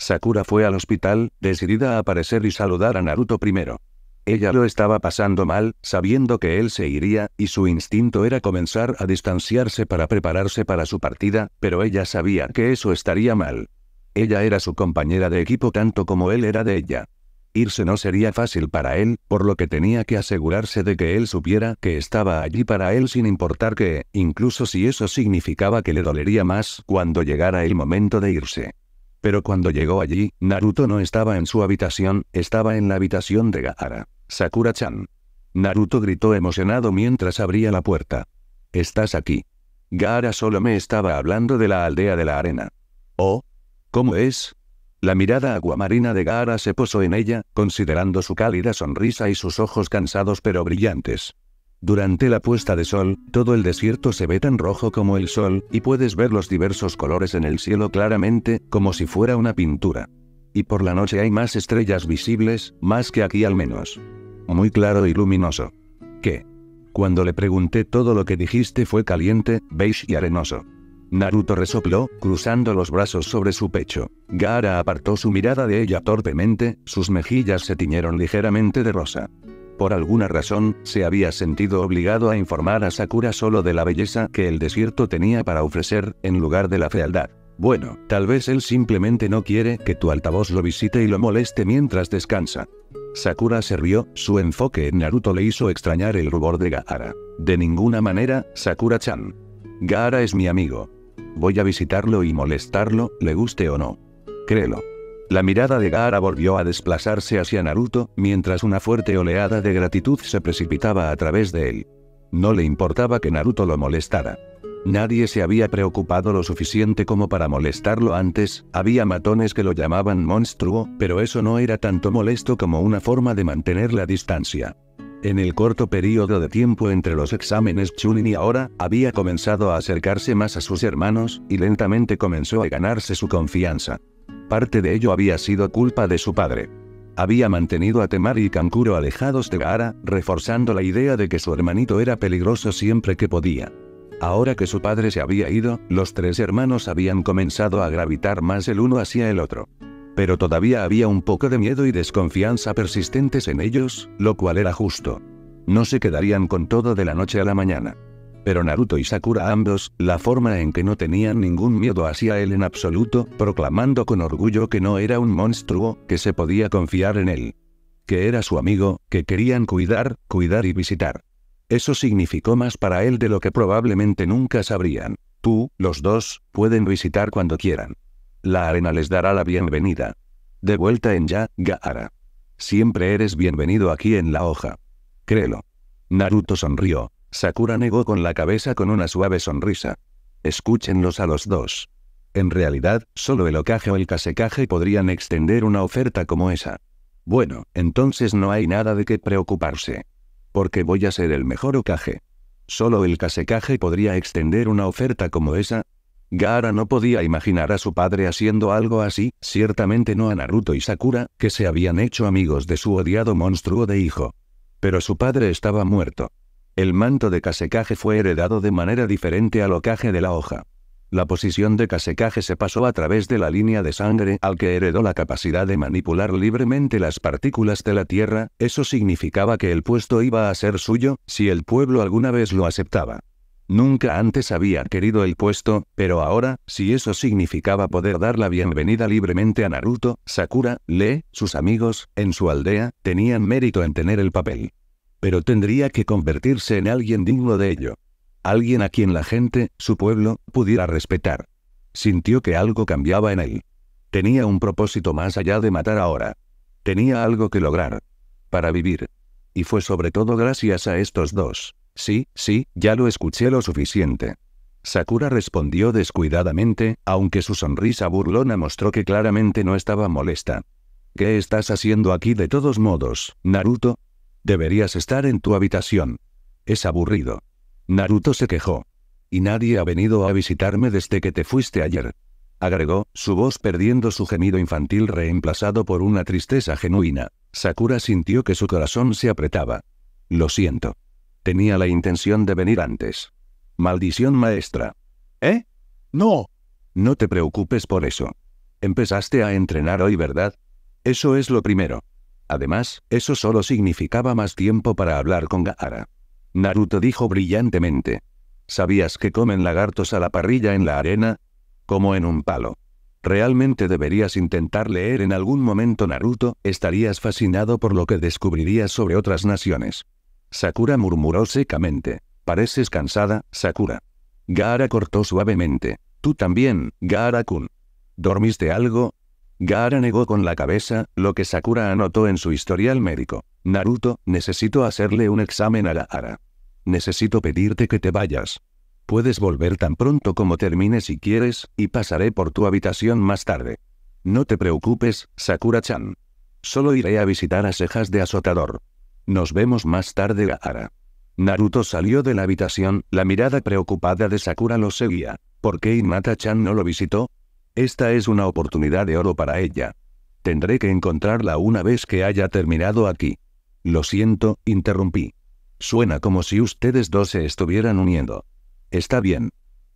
Sakura fue al hospital, decidida a aparecer y saludar a Naruto primero. Ella lo estaba pasando mal, sabiendo que él se iría, y su instinto era comenzar a distanciarse para prepararse para su partida, pero ella sabía que eso estaría mal. Ella era su compañera de equipo tanto como él era de ella. Irse no sería fácil para él, por lo que tenía que asegurarse de que él supiera que estaba allí para él sin importar que, incluso si eso significaba que le dolería más cuando llegara el momento de irse. Pero cuando llegó allí, Naruto no estaba en su habitación, estaba en la habitación de Gaara. Sakura-chan. Naruto gritó emocionado mientras abría la puerta. Estás aquí. Gaara solo me estaba hablando de la aldea de la arena. Oh. ¿Cómo es? La mirada aguamarina de Gaara se posó en ella, considerando su cálida sonrisa y sus ojos cansados pero brillantes. Durante la puesta de sol, todo el desierto se ve tan rojo como el sol, y puedes ver los diversos colores en el cielo claramente, como si fuera una pintura. Y por la noche hay más estrellas visibles, más que aquí al menos. Muy claro y luminoso. ¿Qué? Cuando le pregunté todo lo que dijiste fue caliente, beige y arenoso. Naruto resopló, cruzando los brazos sobre su pecho. Gaara apartó su mirada de ella torpemente, sus mejillas se tiñeron ligeramente de rosa. Por alguna razón, se había sentido obligado a informar a Sakura solo de la belleza que el desierto tenía para ofrecer, en lugar de la fealdad. Bueno, tal vez él simplemente no quiere que tu altavoz lo visite y lo moleste mientras descansa. Sakura se rió, su enfoque en Naruto le hizo extrañar el rubor de Gaara. De ninguna manera, Sakura-chan. Gaara es mi amigo. Voy a visitarlo y molestarlo, le guste o no. Créelo. La mirada de Gaara volvió a desplazarse hacia Naruto, mientras una fuerte oleada de gratitud se precipitaba a través de él. No le importaba que Naruto lo molestara. Nadie se había preocupado lo suficiente como para molestarlo antes, había matones que lo llamaban monstruo, pero eso no era tanto molesto como una forma de mantener la distancia. En el corto periodo de tiempo entre los exámenes Chunin y ahora, había comenzado a acercarse más a sus hermanos, y lentamente comenzó a ganarse su confianza. Parte de ello había sido culpa de su padre. Había mantenido a Temari y Kankuro alejados de Gaara, reforzando la idea de que su hermanito era peligroso siempre que podía. Ahora que su padre se había ido, los tres hermanos habían comenzado a gravitar más el uno hacia el otro. Pero todavía había un poco de miedo y desconfianza persistentes en ellos, lo cual era justo. No se quedarían con todo de la noche a la mañana. Pero Naruto y Sakura ambos, la forma en que no tenían ningún miedo hacia él en absoluto, proclamando con orgullo que no era un monstruo, que se podía confiar en él. Que era su amigo, que querían cuidar, cuidar y visitar. Eso significó más para él de lo que probablemente nunca sabrían. Tú, los dos, pueden visitar cuando quieran. La arena les dará la bienvenida. De vuelta en Ya, Gaara. Siempre eres bienvenido aquí en la hoja. Créelo. Naruto sonrió, Sakura negó con la cabeza con una suave sonrisa. Escúchenlos a los dos. En realidad, solo el ocaje o el casecaje podrían extender una oferta como esa. Bueno, entonces no hay nada de qué preocuparse. Porque voy a ser el mejor ocaje. Solo el casecaje podría extender una oferta como esa. Gaara no podía imaginar a su padre haciendo algo así, ciertamente no a Naruto y Sakura, que se habían hecho amigos de su odiado monstruo de hijo. Pero su padre estaba muerto. El manto de casecaje fue heredado de manera diferente al ocaje de la hoja. La posición de casecaje se pasó a través de la línea de sangre al que heredó la capacidad de manipular libremente las partículas de la tierra, eso significaba que el puesto iba a ser suyo, si el pueblo alguna vez lo aceptaba. Nunca antes había querido el puesto, pero ahora, si eso significaba poder dar la bienvenida libremente a Naruto, Sakura, Lee, sus amigos, en su aldea, tenían mérito en tener el papel. Pero tendría que convertirse en alguien digno de ello. Alguien a quien la gente, su pueblo, pudiera respetar. Sintió que algo cambiaba en él. Tenía un propósito más allá de matar ahora. Tenía algo que lograr. Para vivir. Y fue sobre todo gracias a estos dos. Sí, sí, ya lo escuché lo suficiente. Sakura respondió descuidadamente, aunque su sonrisa burlona mostró que claramente no estaba molesta. ¿Qué estás haciendo aquí de todos modos, Naruto? Deberías estar en tu habitación. Es aburrido. Naruto se quejó. Y nadie ha venido a visitarme desde que te fuiste ayer. Agregó, su voz perdiendo su gemido infantil reemplazado por una tristeza genuina. Sakura sintió que su corazón se apretaba. Lo siento. Tenía la intención de venir antes. Maldición maestra. ¿Eh? No. No te preocupes por eso. Empezaste a entrenar hoy, ¿verdad? Eso es lo primero. Además, eso solo significaba más tiempo para hablar con Gaara. Naruto dijo brillantemente. ¿Sabías que comen lagartos a la parrilla en la arena? Como en un palo. Realmente deberías intentar leer en algún momento Naruto, estarías fascinado por lo que descubrirías sobre otras naciones. Sakura murmuró secamente. Pareces cansada, Sakura. Gaara cortó suavemente. Tú también, Gaara-kun. ¿Dormiste algo? Gaara negó con la cabeza, lo que Sakura anotó en su historial médico. Naruto, necesito hacerle un examen a Gaara. Necesito pedirte que te vayas. Puedes volver tan pronto como termine si quieres, y pasaré por tu habitación más tarde. No te preocupes, Sakura-chan. Solo iré a visitar a cejas de azotador. Nos vemos más tarde Gaara. Naruto salió de la habitación, la mirada preocupada de Sakura lo seguía. ¿Por qué inata chan no lo visitó? Esta es una oportunidad de oro para ella. Tendré que encontrarla una vez que haya terminado aquí. Lo siento, interrumpí. Suena como si ustedes dos se estuvieran uniendo. Está bien.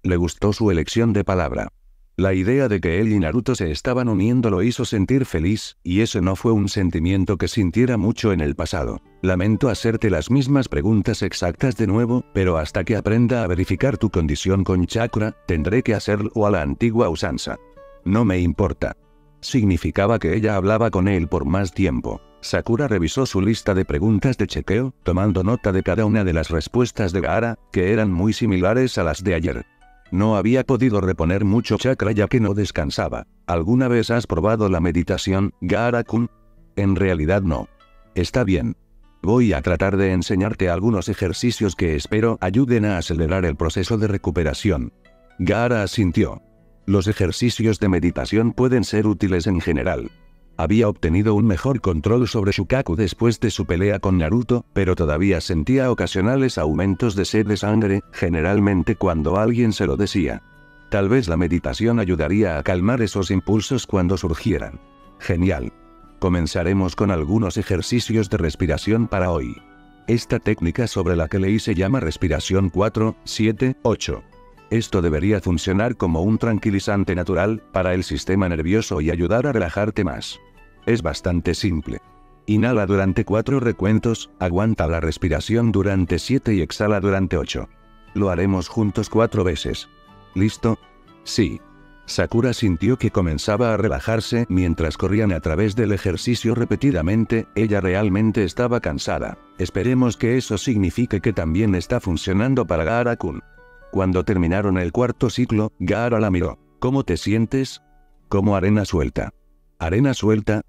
Le gustó su elección de palabra. La idea de que él y Naruto se estaban uniendo lo hizo sentir feliz, y ese no fue un sentimiento que sintiera mucho en el pasado. Lamento hacerte las mismas preguntas exactas de nuevo, pero hasta que aprenda a verificar tu condición con chakra, tendré que hacerlo a la antigua usanza. No me importa. Significaba que ella hablaba con él por más tiempo. Sakura revisó su lista de preguntas de chequeo, tomando nota de cada una de las respuestas de Gaara, que eran muy similares a las de ayer. No había podido reponer mucho chakra ya que no descansaba. ¿Alguna vez has probado la meditación, Gara kun En realidad no. Está bien. Voy a tratar de enseñarte algunos ejercicios que espero ayuden a acelerar el proceso de recuperación. Gara asintió. Los ejercicios de meditación pueden ser útiles en general, había obtenido un mejor control sobre Shukaku después de su pelea con Naruto, pero todavía sentía ocasionales aumentos de sed de sangre, generalmente cuando alguien se lo decía. Tal vez la meditación ayudaría a calmar esos impulsos cuando surgieran. Genial. Comenzaremos con algunos ejercicios de respiración para hoy. Esta técnica sobre la que leí se llama respiración 4, 7, 8. Esto debería funcionar como un tranquilizante natural para el sistema nervioso y ayudar a relajarte más. Es bastante simple. Inhala durante cuatro recuentos, aguanta la respiración durante siete y exhala durante ocho. Lo haremos juntos cuatro veces. ¿Listo? Sí. Sakura sintió que comenzaba a relajarse mientras corrían a través del ejercicio repetidamente, ella realmente estaba cansada. Esperemos que eso signifique que también está funcionando para Gaara-kun. Cuando terminaron el cuarto ciclo, Gaara la miró. ¿Cómo te sientes? Como arena suelta. ¿Arena suelta?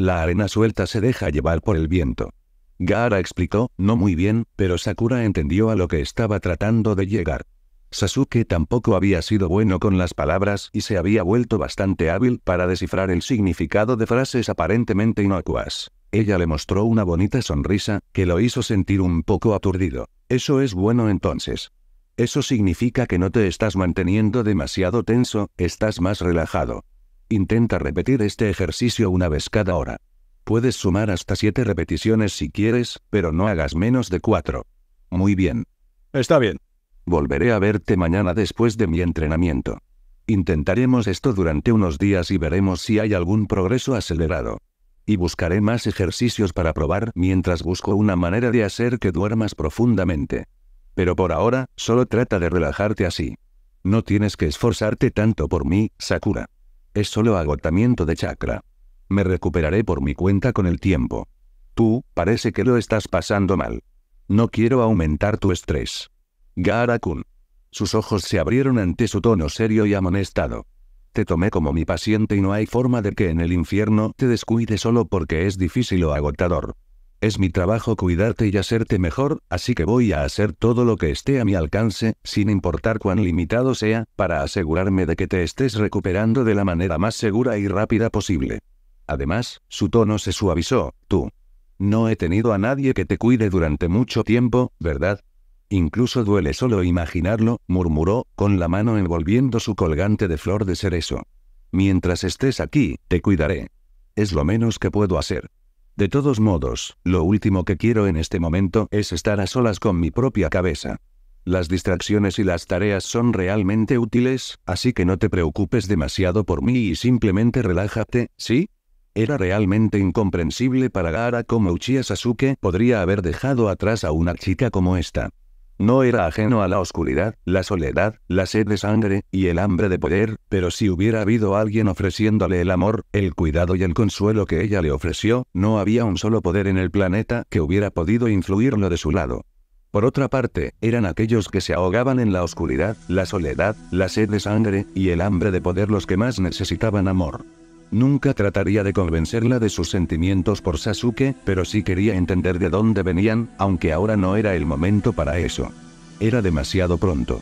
la arena suelta se deja llevar por el viento. Gaara explicó, no muy bien, pero Sakura entendió a lo que estaba tratando de llegar. Sasuke tampoco había sido bueno con las palabras y se había vuelto bastante hábil para descifrar el significado de frases aparentemente inocuas. Ella le mostró una bonita sonrisa, que lo hizo sentir un poco aturdido. Eso es bueno entonces. Eso significa que no te estás manteniendo demasiado tenso, estás más relajado. Intenta repetir este ejercicio una vez cada hora. Puedes sumar hasta 7 repeticiones si quieres, pero no hagas menos de 4. Muy bien. Está bien. Volveré a verte mañana después de mi entrenamiento. Intentaremos esto durante unos días y veremos si hay algún progreso acelerado. Y buscaré más ejercicios para probar mientras busco una manera de hacer que duermas profundamente. Pero por ahora, solo trata de relajarte así. No tienes que esforzarte tanto por mí, Sakura. Es solo agotamiento de chakra. Me recuperaré por mi cuenta con el tiempo. Tú, parece que lo estás pasando mal. No quiero aumentar tu estrés. Garakun. Sus ojos se abrieron ante su tono serio y amonestado. Te tomé como mi paciente y no hay forma de que en el infierno te descuide solo porque es difícil o agotador. Es mi trabajo cuidarte y hacerte mejor, así que voy a hacer todo lo que esté a mi alcance, sin importar cuán limitado sea, para asegurarme de que te estés recuperando de la manera más segura y rápida posible. Además, su tono se suavizó, tú. No he tenido a nadie que te cuide durante mucho tiempo, ¿verdad? Incluso duele solo imaginarlo, murmuró, con la mano envolviendo su colgante de flor de cerezo. Mientras estés aquí, te cuidaré. Es lo menos que puedo hacer. De todos modos, lo último que quiero en este momento es estar a solas con mi propia cabeza. Las distracciones y las tareas son realmente útiles, así que no te preocupes demasiado por mí y simplemente relájate, ¿sí? Era realmente incomprensible para Gara como Uchiha Sasuke podría haber dejado atrás a una chica como esta. No era ajeno a la oscuridad, la soledad, la sed de sangre, y el hambre de poder, pero si hubiera habido alguien ofreciéndole el amor, el cuidado y el consuelo que ella le ofreció, no había un solo poder en el planeta que hubiera podido influirlo de su lado. Por otra parte, eran aquellos que se ahogaban en la oscuridad, la soledad, la sed de sangre, y el hambre de poder los que más necesitaban amor. Nunca trataría de convencerla de sus sentimientos por Sasuke, pero sí quería entender de dónde venían, aunque ahora no era el momento para eso. Era demasiado pronto.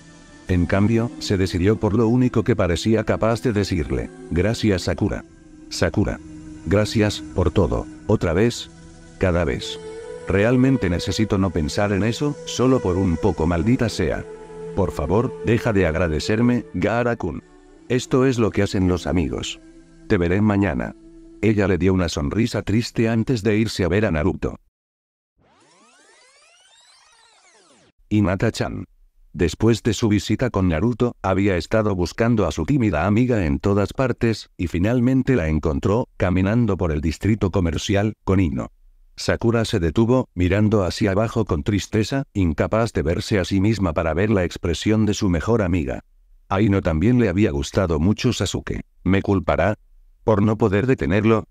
En cambio, se decidió por lo único que parecía capaz de decirle. Gracias Sakura. Sakura. Gracias, por todo. Otra vez. Cada vez. Realmente necesito no pensar en eso, solo por un poco maldita sea. Por favor, deja de agradecerme, Gaara-kun. Esto es lo que hacen los amigos. Te veré mañana. Ella le dio una sonrisa triste antes de irse a ver a Naruto. Mata chan Después de su visita con Naruto, había estado buscando a su tímida amiga en todas partes, y finalmente la encontró, caminando por el distrito comercial, con Ino. Sakura se detuvo, mirando hacia abajo con tristeza, incapaz de verse a sí misma para ver la expresión de su mejor amiga. A Ino también le había gustado mucho Sasuke. ¿Me culpará? por no poder detenerlo.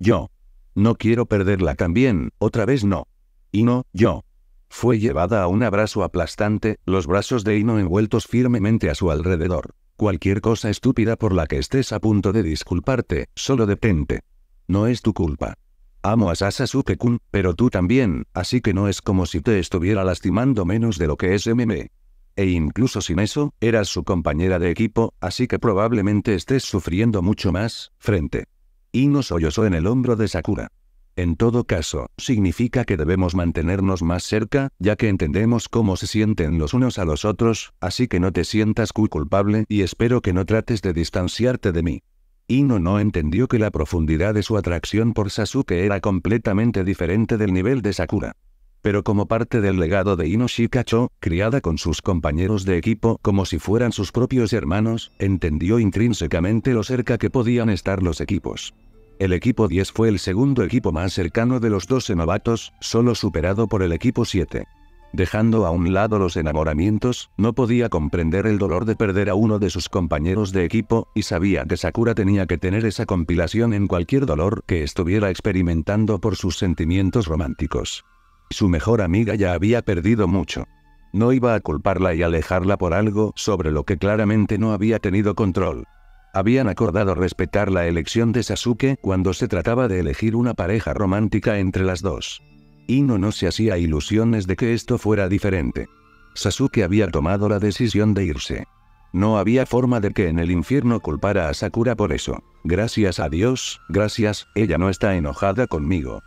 Yo. No quiero perderla también, otra vez no. no, yo. Fue llevada a un abrazo aplastante, los brazos de Ino envueltos firmemente a su alrededor. Cualquier cosa estúpida por la que estés a punto de disculparte, solo detente. No es tu culpa. Amo a Sasasuke-kun, pero tú también, así que no es como si te estuviera lastimando menos de lo que es M.M.E. E incluso sin eso, eras su compañera de equipo, así que probablemente estés sufriendo mucho más, frente. Ino sollozó en el hombro de Sakura. En todo caso, significa que debemos mantenernos más cerca, ya que entendemos cómo se sienten los unos a los otros, así que no te sientas culpable y espero que no trates de distanciarte de mí. Ino no entendió que la profundidad de su atracción por Sasuke era completamente diferente del nivel de Sakura pero como parte del legado de Cho, criada con sus compañeros de equipo como si fueran sus propios hermanos, entendió intrínsecamente lo cerca que podían estar los equipos. El equipo 10 fue el segundo equipo más cercano de los 12 novatos, solo superado por el equipo 7. Dejando a un lado los enamoramientos, no podía comprender el dolor de perder a uno de sus compañeros de equipo, y sabía que Sakura tenía que tener esa compilación en cualquier dolor que estuviera experimentando por sus sentimientos románticos. Su mejor amiga ya había perdido mucho. No iba a culparla y alejarla por algo sobre lo que claramente no había tenido control. Habían acordado respetar la elección de Sasuke cuando se trataba de elegir una pareja romántica entre las dos. Ino no se hacía ilusiones de que esto fuera diferente. Sasuke había tomado la decisión de irse. No había forma de que en el infierno culpara a Sakura por eso. Gracias a Dios, gracias, ella no está enojada conmigo.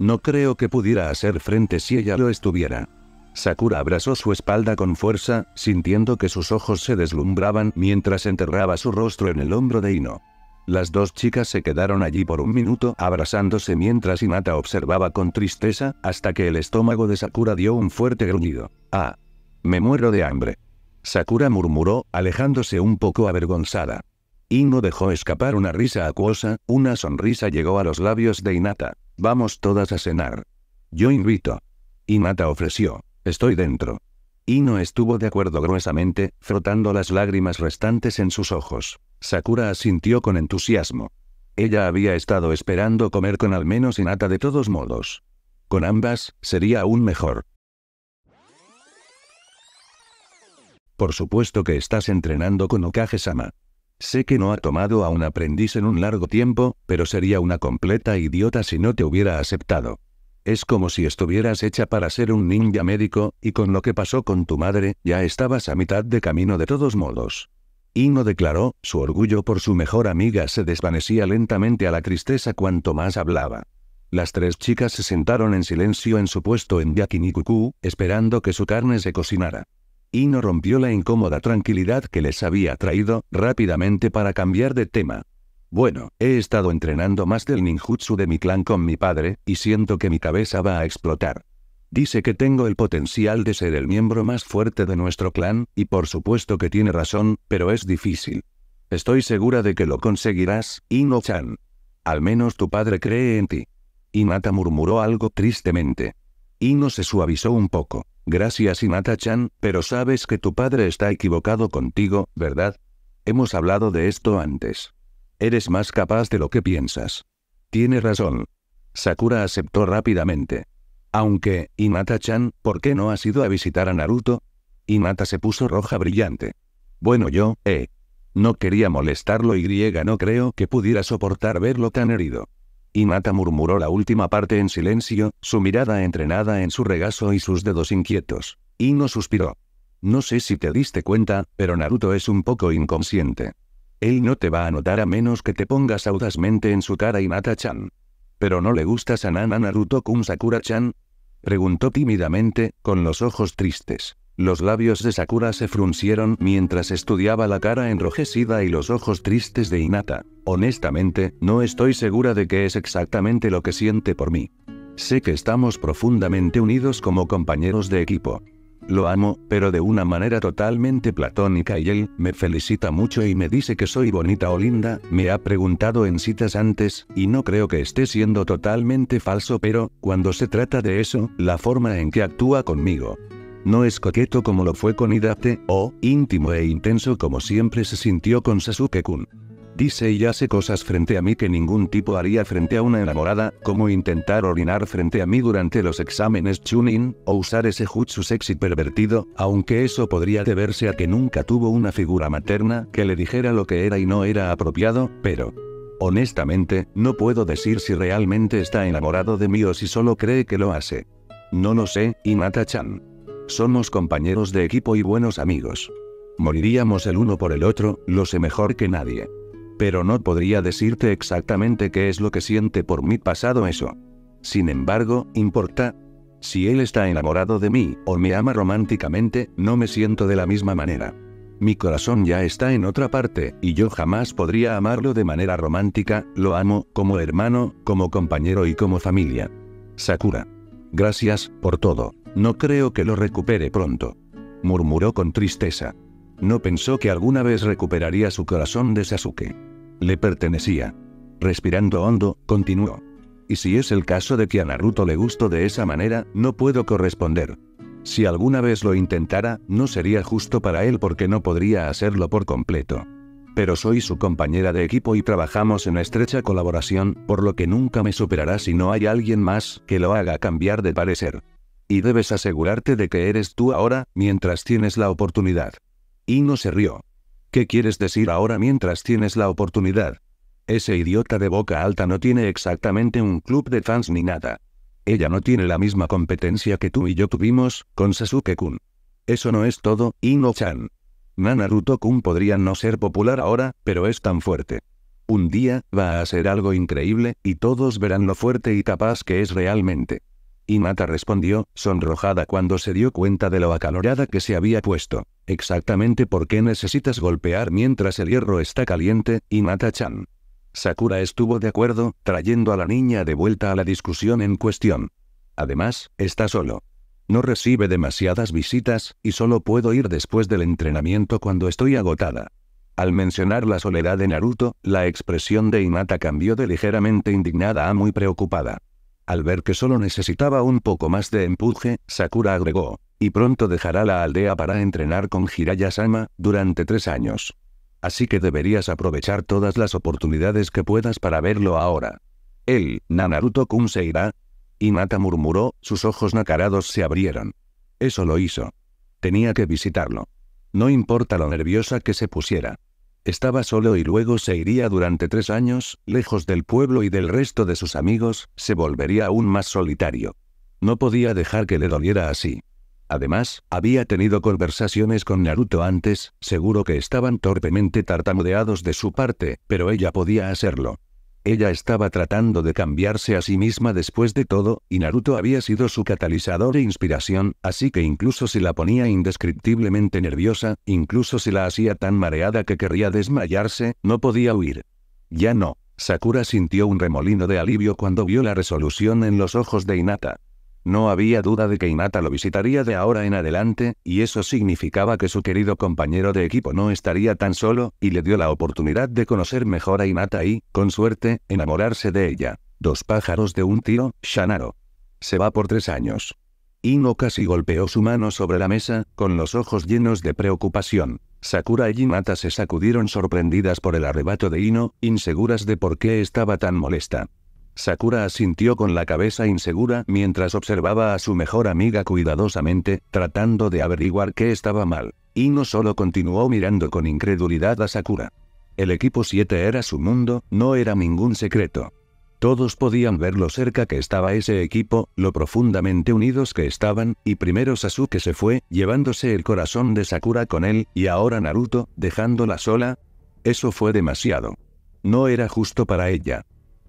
No creo que pudiera hacer frente si ella lo estuviera. Sakura abrazó su espalda con fuerza, sintiendo que sus ojos se deslumbraban mientras enterraba su rostro en el hombro de Ino. Las dos chicas se quedaron allí por un minuto abrazándose mientras Hinata observaba con tristeza, hasta que el estómago de Sakura dio un fuerte gruñido. ¡Ah! Me muero de hambre. Sakura murmuró, alejándose un poco avergonzada. Ino dejó escapar una risa acuosa, una sonrisa llegó a los labios de Hinata. Vamos todas a cenar. Yo invito. Inata ofreció. Estoy dentro. Ino estuvo de acuerdo gruesamente, frotando las lágrimas restantes en sus ojos. Sakura asintió con entusiasmo. Ella había estado esperando comer con al menos Inata de todos modos. Con ambas, sería aún mejor. Por supuesto que estás entrenando con Okage-sama. Sé que no ha tomado a un aprendiz en un largo tiempo, pero sería una completa idiota si no te hubiera aceptado. Es como si estuvieras hecha para ser un ninja médico, y con lo que pasó con tu madre, ya estabas a mitad de camino de todos modos. Ino declaró, su orgullo por su mejor amiga se desvanecía lentamente a la tristeza cuanto más hablaba. Las tres chicas se sentaron en silencio en su puesto en Yakinikuku, esperando que su carne se cocinara. Ino rompió la incómoda tranquilidad que les había traído, rápidamente para cambiar de tema. Bueno, he estado entrenando más del ninjutsu de mi clan con mi padre, y siento que mi cabeza va a explotar. Dice que tengo el potencial de ser el miembro más fuerte de nuestro clan, y por supuesto que tiene razón, pero es difícil. Estoy segura de que lo conseguirás, Ino-chan. Al menos tu padre cree en ti. Inata murmuró algo tristemente. Ino se suavizó un poco. Gracias inata chan pero sabes que tu padre está equivocado contigo, ¿verdad? Hemos hablado de esto antes. Eres más capaz de lo que piensas. Tiene razón. Sakura aceptó rápidamente. Aunque, inata chan ¿por qué no has ido a visitar a Naruto? Inata se puso roja brillante. Bueno yo, eh. No quería molestarlo y griega no creo que pudiera soportar verlo tan herido. Y Mata murmuró la última parte en silencio, su mirada entrenada en su regazo y sus dedos inquietos. y no suspiró. No sé si te diste cuenta, pero Naruto es un poco inconsciente. Él no te va a notar a menos que te pongas audazmente en su cara y Mata-chan. ¿Pero no le gustas a Nana Naruto-kun Sakura-chan? Preguntó tímidamente, con los ojos tristes. Los labios de Sakura se fruncieron mientras estudiaba la cara enrojecida y los ojos tristes de Inata. Honestamente, no estoy segura de qué es exactamente lo que siente por mí. Sé que estamos profundamente unidos como compañeros de equipo. Lo amo, pero de una manera totalmente platónica y él me felicita mucho y me dice que soy bonita o linda, me ha preguntado en citas antes, y no creo que esté siendo totalmente falso pero, cuando se trata de eso, la forma en que actúa conmigo, no es coqueto como lo fue con Hidate, o íntimo e intenso como siempre se sintió con Sasuke-kun. Dice y hace cosas frente a mí que ningún tipo haría frente a una enamorada, como intentar orinar frente a mí durante los exámenes Chunin, o usar ese jutsu sexy pervertido, aunque eso podría deberse a que nunca tuvo una figura materna que le dijera lo que era y no era apropiado, pero... Honestamente, no puedo decir si realmente está enamorado de mí o si solo cree que lo hace. No lo sé, Inata-chan. Somos compañeros de equipo y buenos amigos. Moriríamos el uno por el otro, lo sé mejor que nadie. Pero no podría decirte exactamente qué es lo que siente por mí pasado eso. Sin embargo, importa. Si él está enamorado de mí, o me ama románticamente, no me siento de la misma manera. Mi corazón ya está en otra parte, y yo jamás podría amarlo de manera romántica, lo amo, como hermano, como compañero y como familia. Sakura. Gracias, por todo. No creo que lo recupere pronto. Murmuró con tristeza. No pensó que alguna vez recuperaría su corazón de Sasuke. Le pertenecía. Respirando hondo, continuó. Y si es el caso de que a Naruto le gustó de esa manera, no puedo corresponder. Si alguna vez lo intentara, no sería justo para él porque no podría hacerlo por completo. Pero soy su compañera de equipo y trabajamos en estrecha colaboración, por lo que nunca me superará si no hay alguien más que lo haga cambiar de parecer. Y debes asegurarte de que eres tú ahora, mientras tienes la oportunidad. Ino se rió. ¿Qué quieres decir ahora mientras tienes la oportunidad? Ese idiota de boca alta no tiene exactamente un club de fans ni nada. Ella no tiene la misma competencia que tú y yo tuvimos, con Sasuke-kun. Eso no es todo, Ino-chan. Nanaruto-kun podría no ser popular ahora, pero es tan fuerte. Un día, va a ser algo increíble, y todos verán lo fuerte y capaz que es realmente. Imata respondió, sonrojada cuando se dio cuenta de lo acalorada que se había puesto. Exactamente por qué necesitas golpear mientras el hierro está caliente, imata chan Sakura estuvo de acuerdo, trayendo a la niña de vuelta a la discusión en cuestión. Además, está solo. No recibe demasiadas visitas, y solo puedo ir después del entrenamiento cuando estoy agotada. Al mencionar la soledad de Naruto, la expresión de Imata cambió de ligeramente indignada a muy preocupada. Al ver que solo necesitaba un poco más de empuje, Sakura agregó, y pronto dejará la aldea para entrenar con Hiraya-sama, durante tres años. Así que deberías aprovechar todas las oportunidades que puedas para verlo ahora. Él, Nanaruto-kun se irá. Mata murmuró, sus ojos nacarados se abrieron. Eso lo hizo. Tenía que visitarlo. No importa lo nerviosa que se pusiera. Estaba solo y luego se iría durante tres años, lejos del pueblo y del resto de sus amigos, se volvería aún más solitario. No podía dejar que le doliera así. Además, había tenido conversaciones con Naruto antes, seguro que estaban torpemente tartamudeados de su parte, pero ella podía hacerlo. Ella estaba tratando de cambiarse a sí misma después de todo, y Naruto había sido su catalizador e inspiración, así que incluso si la ponía indescriptiblemente nerviosa, incluso si la hacía tan mareada que querría desmayarse, no podía huir. Ya no. Sakura sintió un remolino de alivio cuando vio la resolución en los ojos de Inata. No había duda de que Inata lo visitaría de ahora en adelante, y eso significaba que su querido compañero de equipo no estaría tan solo, y le dio la oportunidad de conocer mejor a Inata y, con suerte, enamorarse de ella. Dos pájaros de un tiro, Shanaro. Se va por tres años. Ino casi golpeó su mano sobre la mesa, con los ojos llenos de preocupación. Sakura y Inata se sacudieron sorprendidas por el arrebato de Ino, inseguras de por qué estaba tan molesta. Sakura asintió con la cabeza insegura mientras observaba a su mejor amiga cuidadosamente, tratando de averiguar qué estaba mal. Y no solo continuó mirando con incredulidad a Sakura. El equipo 7 era su mundo, no era ningún secreto. Todos podían ver lo cerca que estaba ese equipo, lo profundamente unidos que estaban, y primero Sasuke se fue, llevándose el corazón de Sakura con él, y ahora Naruto, dejándola sola. Eso fue demasiado. No era justo para ella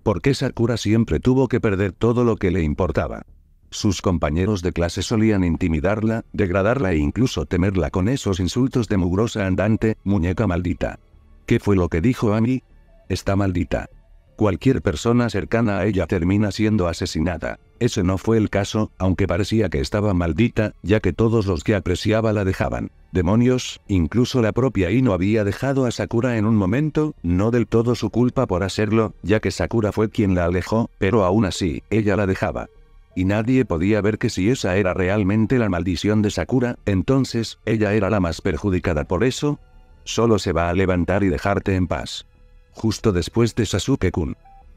porque Sakura siempre tuvo que perder todo lo que le importaba. Sus compañeros de clase solían intimidarla, degradarla e incluso temerla con esos insultos de mugrosa andante, muñeca maldita. ¿Qué fue lo que dijo a mí? Está maldita. Cualquier persona cercana a ella termina siendo asesinada. Ese no fue el caso, aunque parecía que estaba maldita, ya que todos los que apreciaba la dejaban. Demonios, incluso la propia Ino había dejado a Sakura en un momento, no del todo su culpa por hacerlo, ya que Sakura fue quien la alejó, pero aún así, ella la dejaba. Y nadie podía ver que si esa era realmente la maldición de Sakura, entonces, ella era la más perjudicada por eso. Solo se va a levantar y dejarte en paz. Justo después de Sasuke-kun.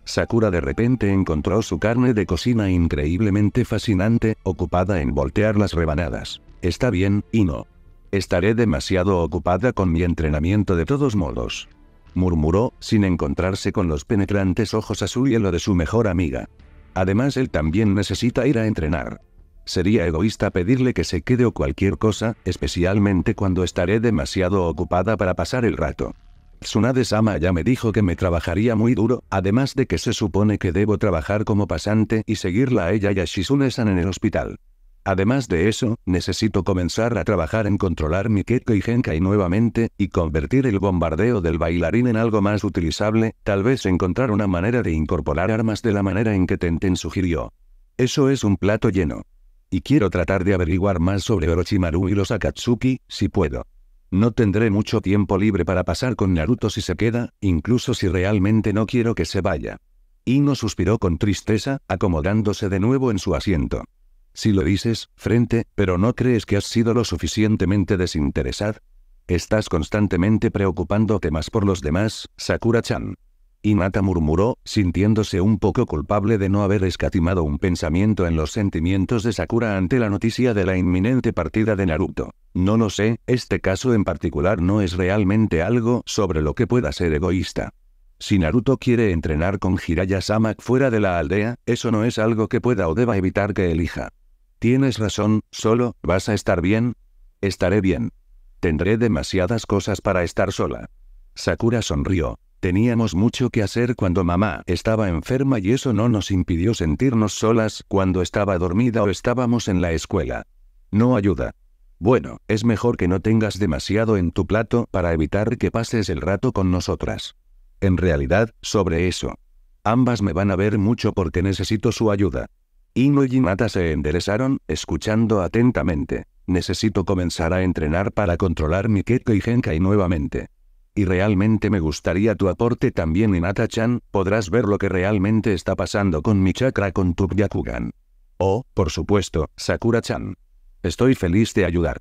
Sakura de repente encontró su carne de cocina increíblemente fascinante, ocupada en voltear las rebanadas. Está bien, y no. Estaré demasiado ocupada con mi entrenamiento de todos modos. Murmuró, sin encontrarse con los penetrantes ojos azul y lo de su mejor amiga. Además él también necesita ir a entrenar. Sería egoísta pedirle que se quede o cualquier cosa, especialmente cuando estaré demasiado ocupada para pasar el rato. Tsunade-sama ya me dijo que me trabajaría muy duro, además de que se supone que debo trabajar como pasante y seguirla a ella y a Shizune-san en el hospital. Además de eso, necesito comenzar a trabajar en controlar mi Ketko y Genkai nuevamente, y convertir el bombardeo del bailarín en algo más utilizable, tal vez encontrar una manera de incorporar armas de la manera en que Tenten sugirió. Eso es un plato lleno. Y quiero tratar de averiguar más sobre Orochimaru y los Akatsuki, si puedo. No tendré mucho tiempo libre para pasar con Naruto si se queda, incluso si realmente no quiero que se vaya. Ino suspiró con tristeza, acomodándose de nuevo en su asiento. Si lo dices, frente, pero no crees que has sido lo suficientemente desinteresado. Estás constantemente preocupándote más por los demás, Sakura-chan. Mata murmuró, sintiéndose un poco culpable de no haber escatimado un pensamiento en los sentimientos de Sakura ante la noticia de la inminente partida de Naruto. No lo sé, este caso en particular no es realmente algo sobre lo que pueda ser egoísta. Si Naruto quiere entrenar con Hiraya-sama fuera de la aldea, eso no es algo que pueda o deba evitar que elija. Tienes razón, solo, ¿vas a estar bien? Estaré bien. Tendré demasiadas cosas para estar sola. Sakura sonrió. Teníamos mucho que hacer cuando mamá estaba enferma y eso no nos impidió sentirnos solas cuando estaba dormida o estábamos en la escuela. No ayuda. Bueno, es mejor que no tengas demasiado en tu plato para evitar que pases el rato con nosotras. En realidad, sobre eso. Ambas me van a ver mucho porque necesito su ayuda. Ino y Mata se enderezaron, escuchando atentamente. Necesito comenzar a entrenar para controlar mi Keiko y Genkai nuevamente y realmente me gustaría tu aporte también Inata-chan, podrás ver lo que realmente está pasando con mi chakra con tu Byakugan. Oh, por supuesto, Sakura-chan. Estoy feliz de ayudar.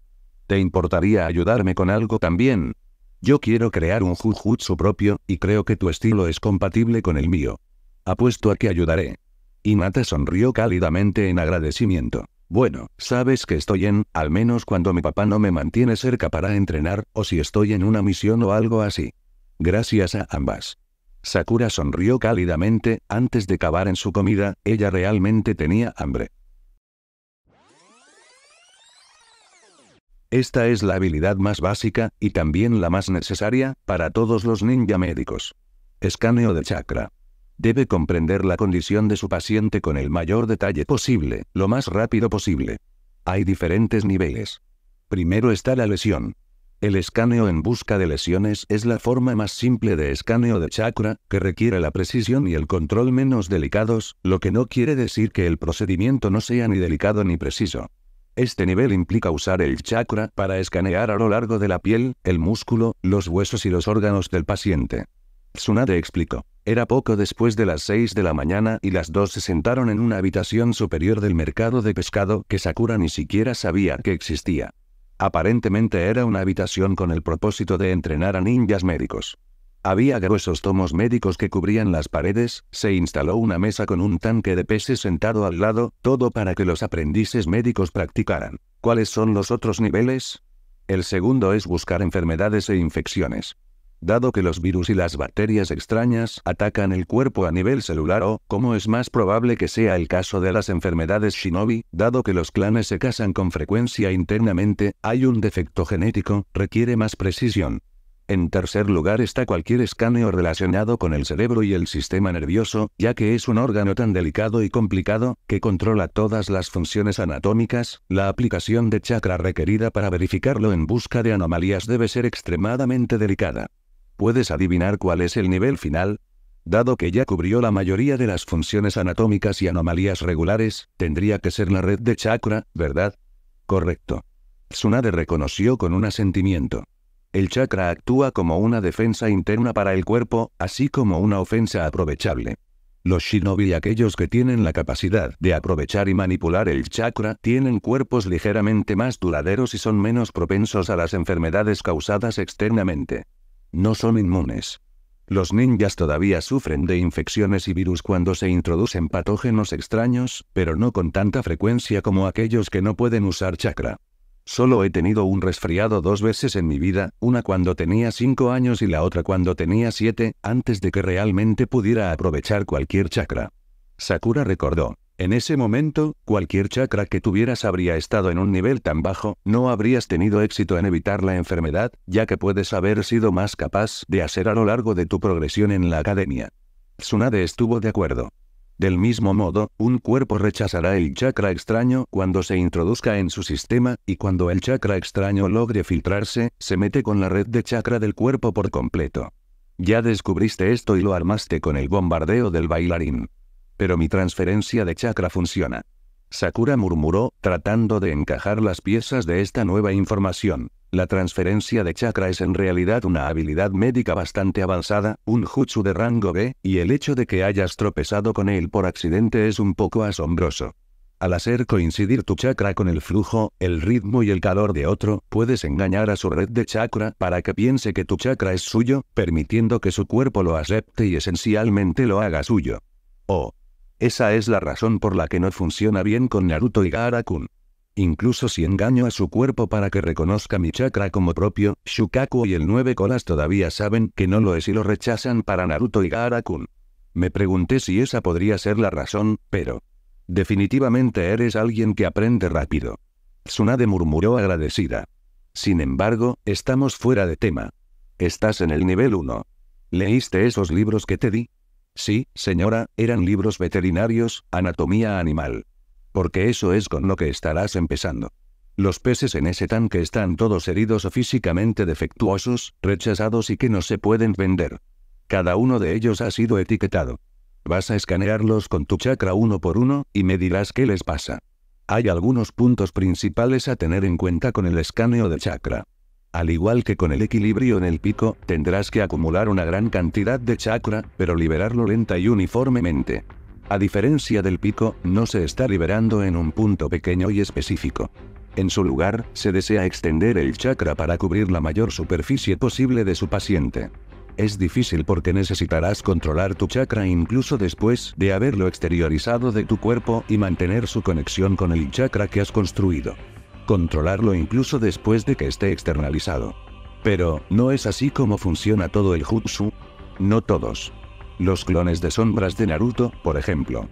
¿Te importaría ayudarme con algo también? Yo quiero crear un Jujutsu propio, y creo que tu estilo es compatible con el mío. Apuesto a que ayudaré. Inata sonrió cálidamente en agradecimiento. Bueno, sabes que estoy en, al menos cuando mi papá no me mantiene cerca para entrenar, o si estoy en una misión o algo así. Gracias a ambas. Sakura sonrió cálidamente, antes de cavar en su comida, ella realmente tenía hambre. Esta es la habilidad más básica, y también la más necesaria, para todos los ninja médicos. Escaneo de chakra. Debe comprender la condición de su paciente con el mayor detalle posible, lo más rápido posible. Hay diferentes niveles. Primero está la lesión. El escaneo en busca de lesiones es la forma más simple de escaneo de chakra, que requiere la precisión y el control menos delicados, lo que no quiere decir que el procedimiento no sea ni delicado ni preciso. Este nivel implica usar el chakra para escanear a lo largo de la piel, el músculo, los huesos y los órganos del paciente. Tsunade explicó. Era poco después de las 6 de la mañana y las dos se sentaron en una habitación superior del mercado de pescado que Sakura ni siquiera sabía que existía. Aparentemente era una habitación con el propósito de entrenar a ninjas médicos. Había gruesos tomos médicos que cubrían las paredes, se instaló una mesa con un tanque de peces sentado al lado, todo para que los aprendices médicos practicaran. ¿Cuáles son los otros niveles? El segundo es buscar enfermedades e infecciones. Dado que los virus y las bacterias extrañas atacan el cuerpo a nivel celular o, como es más probable que sea el caso de las enfermedades shinobi, dado que los clanes se casan con frecuencia internamente, hay un defecto genético, requiere más precisión. En tercer lugar está cualquier escáneo relacionado con el cerebro y el sistema nervioso, ya que es un órgano tan delicado y complicado, que controla todas las funciones anatómicas, la aplicación de chakra requerida para verificarlo en busca de anomalías debe ser extremadamente delicada. ¿Puedes adivinar cuál es el nivel final? Dado que ya cubrió la mayoría de las funciones anatómicas y anomalías regulares, tendría que ser la red de chakra, ¿verdad? Correcto. Tsunade reconoció con un asentimiento. El chakra actúa como una defensa interna para el cuerpo, así como una ofensa aprovechable. Los shinobi y aquellos que tienen la capacidad de aprovechar y manipular el chakra tienen cuerpos ligeramente más duraderos y son menos propensos a las enfermedades causadas externamente no son inmunes. Los ninjas todavía sufren de infecciones y virus cuando se introducen patógenos extraños, pero no con tanta frecuencia como aquellos que no pueden usar chakra. Solo he tenido un resfriado dos veces en mi vida, una cuando tenía 5 años y la otra cuando tenía 7, antes de que realmente pudiera aprovechar cualquier chakra. Sakura recordó. En ese momento, cualquier chakra que tuvieras habría estado en un nivel tan bajo, no habrías tenido éxito en evitar la enfermedad, ya que puedes haber sido más capaz de hacer a lo largo de tu progresión en la academia. Tsunade estuvo de acuerdo. Del mismo modo, un cuerpo rechazará el chakra extraño cuando se introduzca en su sistema, y cuando el chakra extraño logre filtrarse, se mete con la red de chakra del cuerpo por completo. Ya descubriste esto y lo armaste con el bombardeo del bailarín. Pero mi transferencia de chakra funciona. Sakura murmuró, tratando de encajar las piezas de esta nueva información. La transferencia de chakra es en realidad una habilidad médica bastante avanzada, un jutsu de rango B, y el hecho de que hayas tropezado con él por accidente es un poco asombroso. Al hacer coincidir tu chakra con el flujo, el ritmo y el calor de otro, puedes engañar a su red de chakra para que piense que tu chakra es suyo, permitiendo que su cuerpo lo acepte y esencialmente lo haga suyo. oh, esa es la razón por la que no funciona bien con Naruto y Gaara-kun. Incluso si engaño a su cuerpo para que reconozca mi chakra como propio, Shukaku y el nueve colas todavía saben que no lo es y lo rechazan para Naruto y Gaara-kun. Me pregunté si esa podría ser la razón, pero... Definitivamente eres alguien que aprende rápido. Tsunade murmuró agradecida. Sin embargo, estamos fuera de tema. Estás en el nivel 1. ¿Leíste esos libros que te di? Sí, señora, eran libros veterinarios, anatomía animal. Porque eso es con lo que estarás empezando. Los peces en ese tanque están todos heridos o físicamente defectuosos, rechazados y que no se pueden vender. Cada uno de ellos ha sido etiquetado. Vas a escanearlos con tu chakra uno por uno, y me dirás qué les pasa. Hay algunos puntos principales a tener en cuenta con el escaneo de chakra. Al igual que con el equilibrio en el pico, tendrás que acumular una gran cantidad de chakra, pero liberarlo lenta y uniformemente. A diferencia del pico, no se está liberando en un punto pequeño y específico. En su lugar, se desea extender el chakra para cubrir la mayor superficie posible de su paciente. Es difícil porque necesitarás controlar tu chakra incluso después de haberlo exteriorizado de tu cuerpo y mantener su conexión con el chakra que has construido controlarlo incluso después de que esté externalizado. Pero, ¿no es así como funciona todo el jutsu? No todos. Los clones de sombras de Naruto, por ejemplo.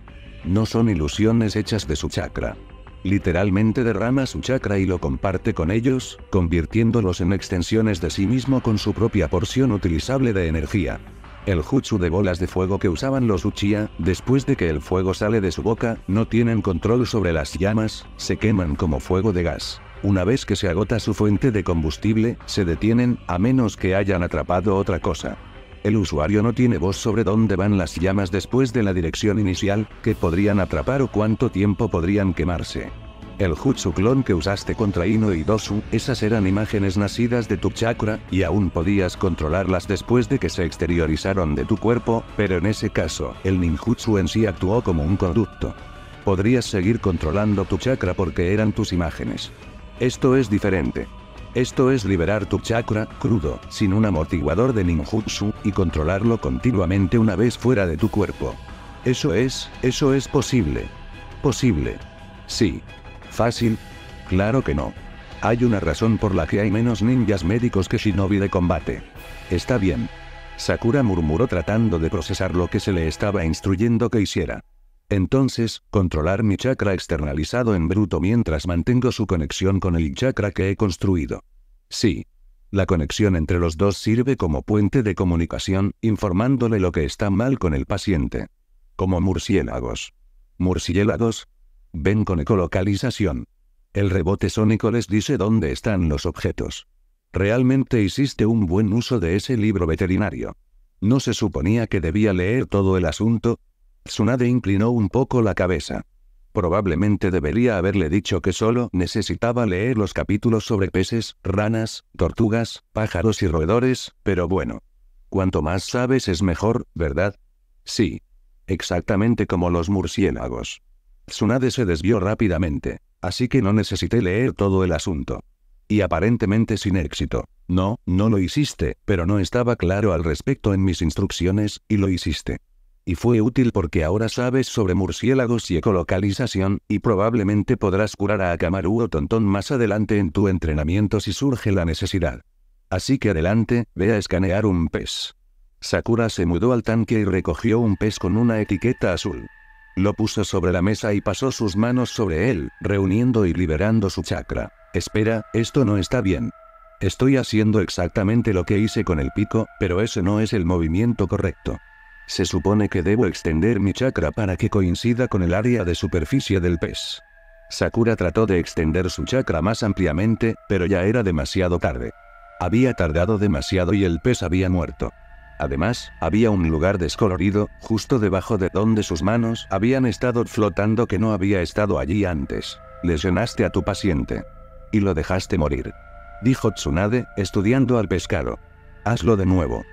No son ilusiones hechas de su chakra. Literalmente derrama su chakra y lo comparte con ellos, convirtiéndolos en extensiones de sí mismo con su propia porción utilizable de energía. El jutsu de bolas de fuego que usaban los Uchiha, después de que el fuego sale de su boca, no tienen control sobre las llamas, se queman como fuego de gas. Una vez que se agota su fuente de combustible, se detienen, a menos que hayan atrapado otra cosa. El usuario no tiene voz sobre dónde van las llamas después de la dirección inicial, que podrían atrapar o cuánto tiempo podrían quemarse. El jutsu clon que usaste contra Ino y Dosu, esas eran imágenes nacidas de tu chakra, y aún podías controlarlas después de que se exteriorizaron de tu cuerpo, pero en ese caso, el ninjutsu en sí actuó como un conducto. Podrías seguir controlando tu chakra porque eran tus imágenes. Esto es diferente. Esto es liberar tu chakra, crudo, sin un amortiguador de ninjutsu, y controlarlo continuamente una vez fuera de tu cuerpo. Eso es, eso es posible. Posible. Sí. ¿Fácil? Claro que no. Hay una razón por la que hay menos ninjas médicos que shinobi de combate. Está bien. Sakura murmuró tratando de procesar lo que se le estaba instruyendo que hiciera. Entonces, controlar mi chakra externalizado en bruto mientras mantengo su conexión con el chakra que he construido. Sí. La conexión entre los dos sirve como puente de comunicación, informándole lo que está mal con el paciente. Como murciélagos. Murciélagos, Ven con ecolocalización. El rebote sónico les dice dónde están los objetos. Realmente hiciste un buen uso de ese libro veterinario. ¿No se suponía que debía leer todo el asunto? Tsunade inclinó un poco la cabeza. Probablemente debería haberle dicho que solo necesitaba leer los capítulos sobre peces, ranas, tortugas, pájaros y roedores, pero bueno. Cuanto más sabes es mejor, ¿verdad? Sí. Exactamente como los murciélagos. Tsunade se desvió rápidamente. Así que no necesité leer todo el asunto. Y aparentemente sin éxito. No, no lo hiciste, pero no estaba claro al respecto en mis instrucciones, y lo hiciste. Y fue útil porque ahora sabes sobre murciélagos y ecolocalización, y probablemente podrás curar a Akamaru o Tontón más adelante en tu entrenamiento si surge la necesidad. Así que adelante, ve a escanear un pez. Sakura se mudó al tanque y recogió un pez con una etiqueta azul. Lo puso sobre la mesa y pasó sus manos sobre él, reuniendo y liberando su chakra. Espera, esto no está bien. Estoy haciendo exactamente lo que hice con el pico, pero ese no es el movimiento correcto. Se supone que debo extender mi chakra para que coincida con el área de superficie del pez. Sakura trató de extender su chakra más ampliamente, pero ya era demasiado tarde. Había tardado demasiado y el pez había muerto. Además, había un lugar descolorido, justo debajo de donde sus manos habían estado flotando que no había estado allí antes. Lesionaste a tu paciente. Y lo dejaste morir. Dijo Tsunade, estudiando al pescado. Hazlo de nuevo.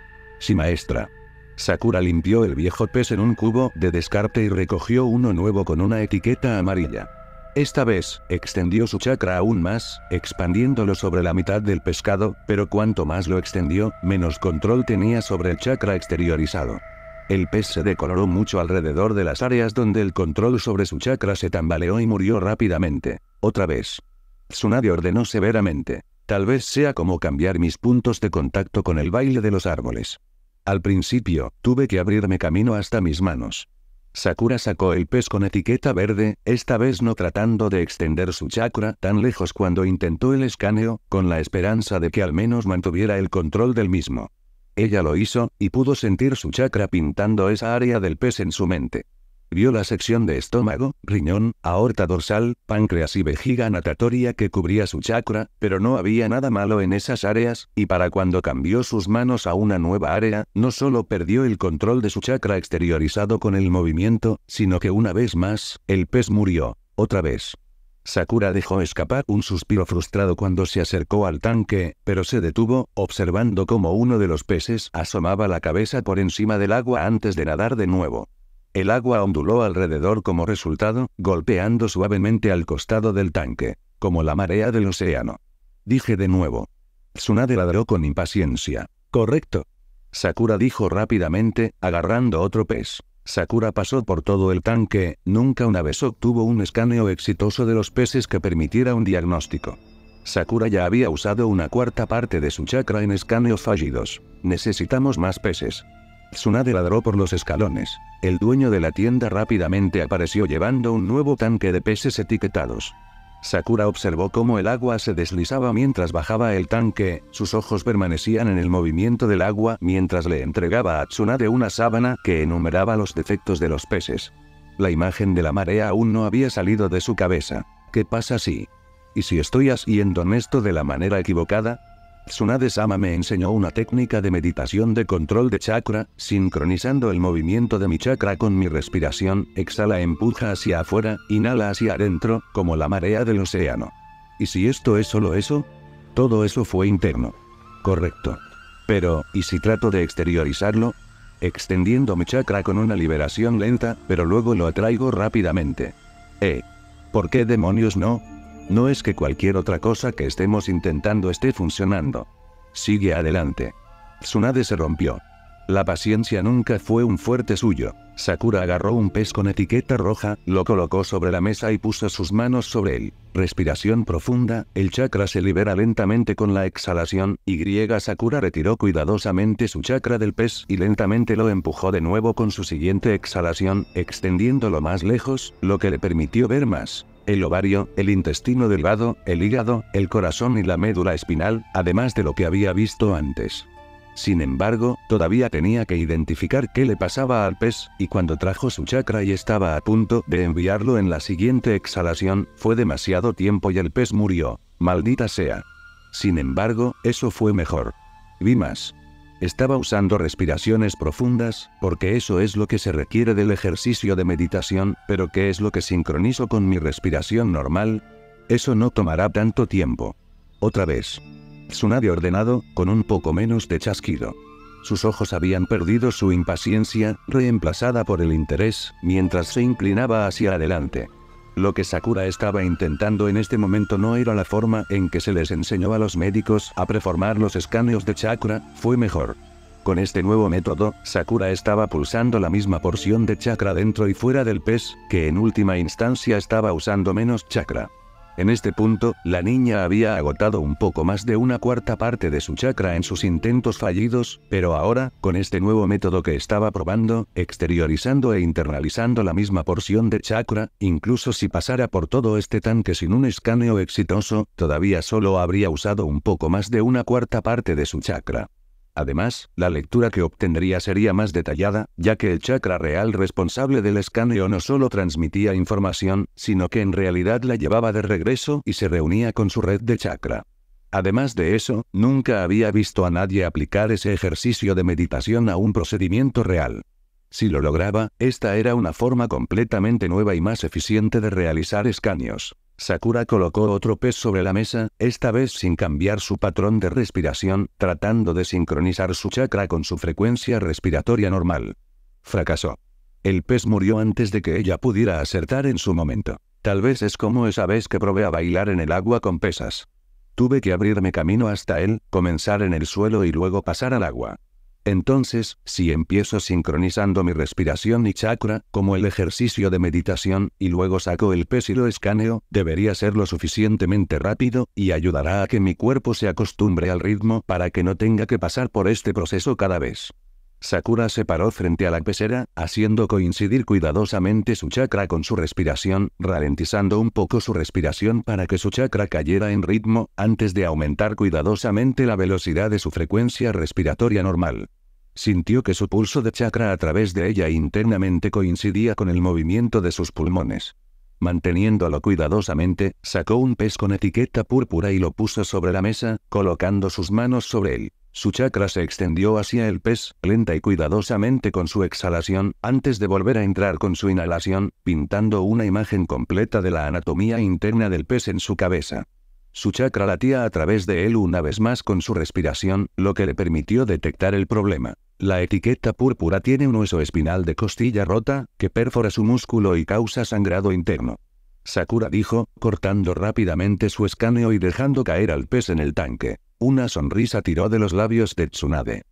Sí, maestra. Sakura limpió el viejo pez en un cubo de descarte y recogió uno nuevo con una etiqueta amarilla. Esta vez, extendió su chakra aún más, expandiéndolo sobre la mitad del pescado, pero cuanto más lo extendió, menos control tenía sobre el chakra exteriorizado. El pez se decoloró mucho alrededor de las áreas donde el control sobre su chakra se tambaleó y murió rápidamente. Otra vez. Tsunade ordenó severamente. Tal vez sea como cambiar mis puntos de contacto con el baile de los árboles. Al principio, tuve que abrirme camino hasta mis manos. Sakura sacó el pez con etiqueta verde, esta vez no tratando de extender su chakra tan lejos cuando intentó el escaneo, con la esperanza de que al menos mantuviera el control del mismo. Ella lo hizo, y pudo sentir su chakra pintando esa área del pez en su mente. Vio la sección de estómago, riñón, aorta dorsal, páncreas y vejiga natatoria que cubría su chakra, pero no había nada malo en esas áreas, y para cuando cambió sus manos a una nueva área, no solo perdió el control de su chakra exteriorizado con el movimiento, sino que una vez más, el pez murió. Otra vez. Sakura dejó escapar un suspiro frustrado cuando se acercó al tanque, pero se detuvo, observando cómo uno de los peces asomaba la cabeza por encima del agua antes de nadar de nuevo. El agua onduló alrededor como resultado, golpeando suavemente al costado del tanque, como la marea del océano. Dije de nuevo. Tsunade ladró con impaciencia. Correcto. Sakura dijo rápidamente, agarrando otro pez. Sakura pasó por todo el tanque, nunca una vez obtuvo un escaneo exitoso de los peces que permitiera un diagnóstico. Sakura ya había usado una cuarta parte de su chakra en escaneos fallidos. Necesitamos más peces. Tsunade ladró por los escalones. El dueño de la tienda rápidamente apareció llevando un nuevo tanque de peces etiquetados. Sakura observó cómo el agua se deslizaba mientras bajaba el tanque, sus ojos permanecían en el movimiento del agua mientras le entregaba a Tsunade una sábana que enumeraba los defectos de los peces. La imagen de la marea aún no había salido de su cabeza. ¿Qué pasa si? ¿Y si estoy haciendo esto de la manera equivocada? Tsunade-sama me enseñó una técnica de meditación de control de chakra, sincronizando el movimiento de mi chakra con mi respiración, exhala empuja hacia afuera, inhala hacia adentro, como la marea del océano. ¿Y si esto es solo eso? Todo eso fue interno. Correcto. Pero, ¿y si trato de exteriorizarlo? Extendiendo mi chakra con una liberación lenta, pero luego lo atraigo rápidamente. ¿Eh? ¿Por qué demonios no? No es que cualquier otra cosa que estemos intentando esté funcionando. Sigue adelante. Tsunade se rompió. La paciencia nunca fue un fuerte suyo. Sakura agarró un pez con etiqueta roja, lo colocó sobre la mesa y puso sus manos sobre él. Respiración profunda, el chakra se libera lentamente con la exhalación, y Sakura retiró cuidadosamente su chakra del pez y lentamente lo empujó de nuevo con su siguiente exhalación, extendiéndolo más lejos, lo que le permitió ver más el ovario, el intestino delgado, el hígado, el corazón y la médula espinal, además de lo que había visto antes. Sin embargo, todavía tenía que identificar qué le pasaba al pez, y cuando trajo su chakra y estaba a punto de enviarlo en la siguiente exhalación, fue demasiado tiempo y el pez murió. Maldita sea. Sin embargo, eso fue mejor. Vi más. Estaba usando respiraciones profundas, porque eso es lo que se requiere del ejercicio de meditación, pero ¿qué es lo que sincronizo con mi respiración normal? Eso no tomará tanto tiempo. Otra vez. Tsunade ordenado, con un poco menos de chasquido. Sus ojos habían perdido su impaciencia, reemplazada por el interés, mientras se inclinaba hacia adelante. Lo que Sakura estaba intentando en este momento no era la forma en que se les enseñó a los médicos a preformar los escaneos de chakra, fue mejor. Con este nuevo método, Sakura estaba pulsando la misma porción de chakra dentro y fuera del pez, que en última instancia estaba usando menos chakra. En este punto, la niña había agotado un poco más de una cuarta parte de su chakra en sus intentos fallidos, pero ahora, con este nuevo método que estaba probando, exteriorizando e internalizando la misma porción de chakra, incluso si pasara por todo este tanque sin un escaneo exitoso, todavía solo habría usado un poco más de una cuarta parte de su chakra. Además, la lectura que obtendría sería más detallada, ya que el chakra real responsable del escaneo no solo transmitía información, sino que en realidad la llevaba de regreso y se reunía con su red de chakra. Además de eso, nunca había visto a nadie aplicar ese ejercicio de meditación a un procedimiento real. Si lo lograba, esta era una forma completamente nueva y más eficiente de realizar escaneos. Sakura colocó otro pez sobre la mesa, esta vez sin cambiar su patrón de respiración, tratando de sincronizar su chakra con su frecuencia respiratoria normal. Fracasó. El pez murió antes de que ella pudiera acertar en su momento. Tal vez es como esa vez que probé a bailar en el agua con pesas. Tuve que abrirme camino hasta él, comenzar en el suelo y luego pasar al agua. Entonces, si empiezo sincronizando mi respiración y chakra, como el ejercicio de meditación, y luego saco el pez y lo escaneo, debería ser lo suficientemente rápido, y ayudará a que mi cuerpo se acostumbre al ritmo para que no tenga que pasar por este proceso cada vez. Sakura se paró frente a la pecera, haciendo coincidir cuidadosamente su chakra con su respiración, ralentizando un poco su respiración para que su chakra cayera en ritmo, antes de aumentar cuidadosamente la velocidad de su frecuencia respiratoria normal. Sintió que su pulso de chakra a través de ella internamente coincidía con el movimiento de sus pulmones. Manteniéndolo cuidadosamente, sacó un pez con etiqueta púrpura y lo puso sobre la mesa, colocando sus manos sobre él. Su chakra se extendió hacia el pez, lenta y cuidadosamente con su exhalación, antes de volver a entrar con su inhalación, pintando una imagen completa de la anatomía interna del pez en su cabeza. Su chakra latía a través de él una vez más con su respiración, lo que le permitió detectar el problema. La etiqueta púrpura tiene un hueso espinal de costilla rota, que perfora su músculo y causa sangrado interno. Sakura dijo, cortando rápidamente su escáneo y dejando caer al pez en el tanque. Una sonrisa tiró de los labios de Tsunade.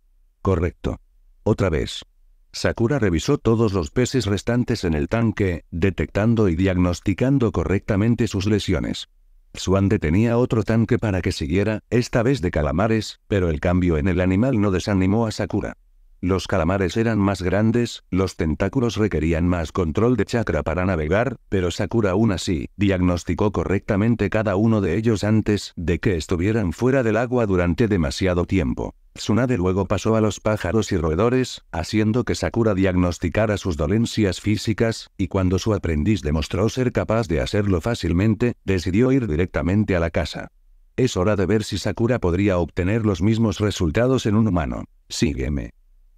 Correcto. Otra vez. Sakura revisó todos los peces restantes en el tanque, detectando y diagnosticando correctamente sus lesiones. Tsuande tenía otro tanque para que siguiera, esta vez de calamares, pero el cambio en el animal no desanimó a Sakura. Los calamares eran más grandes, los tentáculos requerían más control de chakra para navegar, pero Sakura aún así, diagnosticó correctamente cada uno de ellos antes de que estuvieran fuera del agua durante demasiado tiempo. Tsunade luego pasó a los pájaros y roedores, haciendo que Sakura diagnosticara sus dolencias físicas, y cuando su aprendiz demostró ser capaz de hacerlo fácilmente, decidió ir directamente a la casa. Es hora de ver si Sakura podría obtener los mismos resultados en un humano. Sígueme.